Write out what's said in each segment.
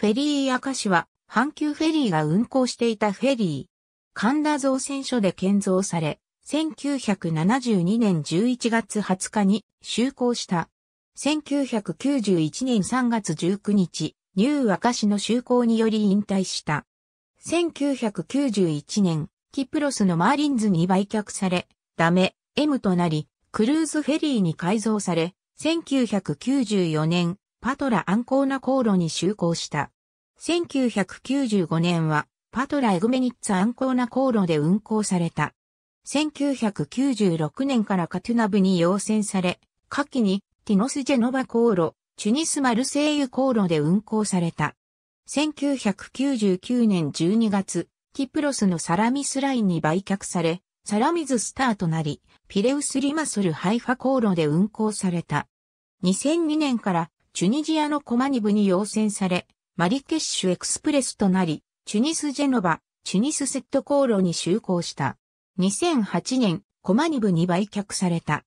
フェリー赤市は、阪急フェリーが運行していたフェリー。神田造船所で建造され、1972年11月20日に就航した。1991年3月19日、ニュー赤市の就航により引退した。1991年、キプロスのマーリンズに売却され、ダメ、M となり、クルーズフェリーに改造され、1994年、パトラアンコーナ航路に就航した。1995年はパトラエグメニッツアンコーナ航路で運航された。1996年からカトゥナブに要請され、下記にティノスジェノバ航路、チュニスマルセイユ航路で運航された。1999年12月、キプロスのサラミスラインに売却され、サラミズスターとなり、ピレウスリマソルハイファ航路で運航された。2002年からチュニジアのコマニブに要請され、マリケッシュエクスプレスとなり、チュニスジェノバ、チュニスセット航路に就航した。2008年、コマニブに売却された。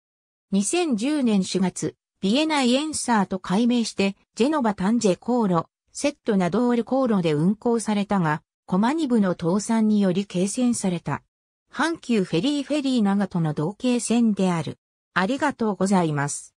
2010年4月、ビエナイエンサーと改名して、ジェノバタンジェ航路、セットなどール航路で運航されたが、コマニブの倒産により継戦された。阪急フェリーフェリー長との同型船である。ありがとうございます。